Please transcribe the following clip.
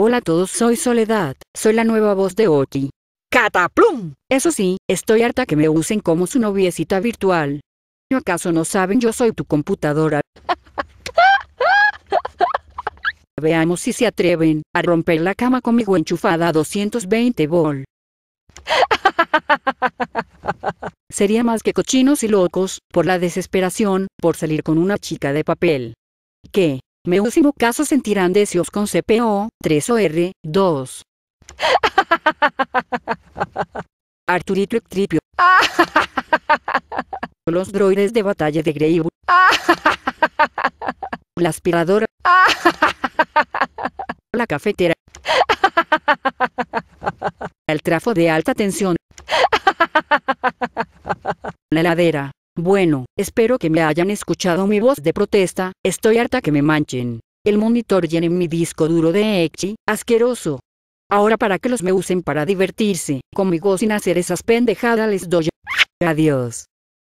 Hola a todos, soy Soledad, soy la nueva voz de Oti. ¡Cataplum! Eso sí, estoy harta que me usen como su noviecita virtual. ¿No acaso no saben yo soy tu computadora? Veamos si se atreven a romper la cama conmigo enchufada a 220 volt. Sería más que cochinos y locos, por la desesperación, por salir con una chica de papel. ¿Qué? meúsimo caso sentirán deseos con CPO, 3OR, 2. Arturito tripio. Los droides de batalla de Greywood. La aspiradora. La cafetera. El trafo de alta tensión. La heladera. Bueno, espero que me hayan escuchado mi voz de protesta, estoy harta que me manchen. El monitor llene mi disco duro de Echi, asqueroso. Ahora para que los me usen para divertirse, conmigo sin hacer esas pendejadas les doy. Adiós.